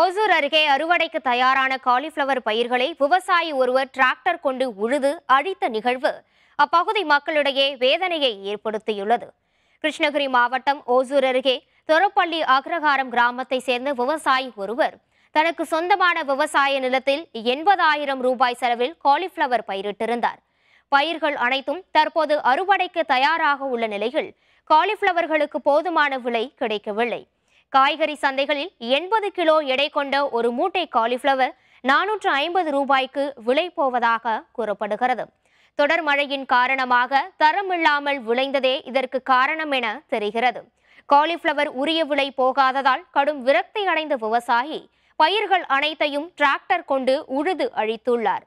ஓசூர் அருகே அறுவடைக்கு தயாரான காலிஃபிளவர் பயிர்களை விவசாயி ஒருவர் டிராக்டர் கொண்டு உழுது அழித்த நிகழ்வு அப்பகுதி மக்களிடையே வேதனையை ஏற்படுத்தியுள்ளது கிருஷ்ணகிரி மாவட்டம் ஓசூர் அருகே தொரப்பள்ளி அக்ரகாரம் கிராமத்தை சேர்ந்த விவசாயி ஒருவர் தனக்கு சொந்தமான விவசாய நிலத்தில் எண்பதாயிரம் ரூபாய் செலவில் காலிஃபிளவர் பயிரிட்டிருந்தார் பயிர்கள் அனைத்தும் தற்போது அறுவடைக்கு தயாராக உள்ள நிலையில் காலிஃபிளவர்களுக்கு போதுமான விலை கிடைக்கவில்லை காய்கறி சந்தைகளில் எண்பது கிலோ எடை கொண்ட ஒரு மூட்டை காலிஃப்ளவர் நானூற்று ஐம்பது ரூபாய்க்கு விலை போவதாக கூறப்படுகிறது தொடர் மழையின் காரணமாக தரமில்லாமல் விளைந்ததே இதற்கு காரணம் என தெரிகிறது காலிஃப்ளவர் உரிய விலை போகாததால் கடும் விரக்தி அடைந்த விவசாயி பயிர்கள் அனைத்தையும் டிராக்டர் கொண்டு உழுது அழித்துள்ளார்